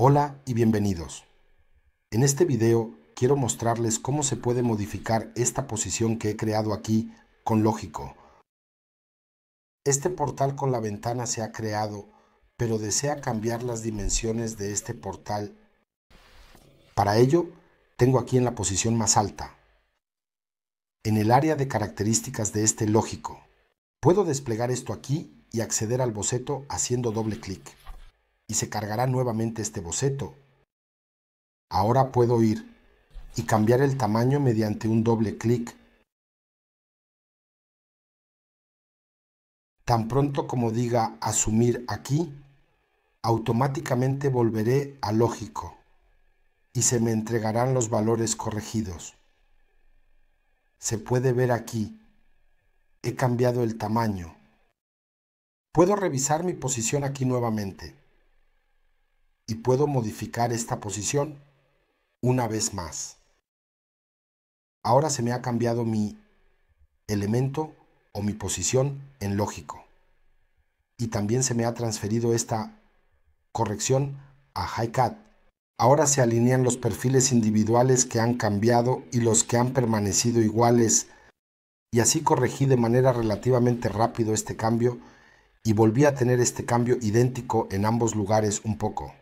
Hola y bienvenidos. En este video quiero mostrarles cómo se puede modificar esta posición que he creado aquí con Lógico. Este portal con la ventana se ha creado, pero desea cambiar las dimensiones de este portal. Para ello, tengo aquí en la posición más alta, en el área de características de este lógico. Puedo desplegar esto aquí y acceder al boceto haciendo doble clic y se cargará nuevamente este boceto. Ahora puedo ir y cambiar el tamaño mediante un doble clic. Tan pronto como diga asumir aquí, automáticamente volveré a lógico y se me entregarán los valores corregidos. Se puede ver aquí, he cambiado el tamaño. Puedo revisar mi posición aquí nuevamente y puedo modificar esta posición una vez más. Ahora se me ha cambiado mi elemento o mi posición en lógico. Y también se me ha transferido esta corrección a HiCat. Ahora se alinean los perfiles individuales que han cambiado y los que han permanecido iguales. Y así corregí de manera relativamente rápido este cambio y volví a tener este cambio idéntico en ambos lugares un poco.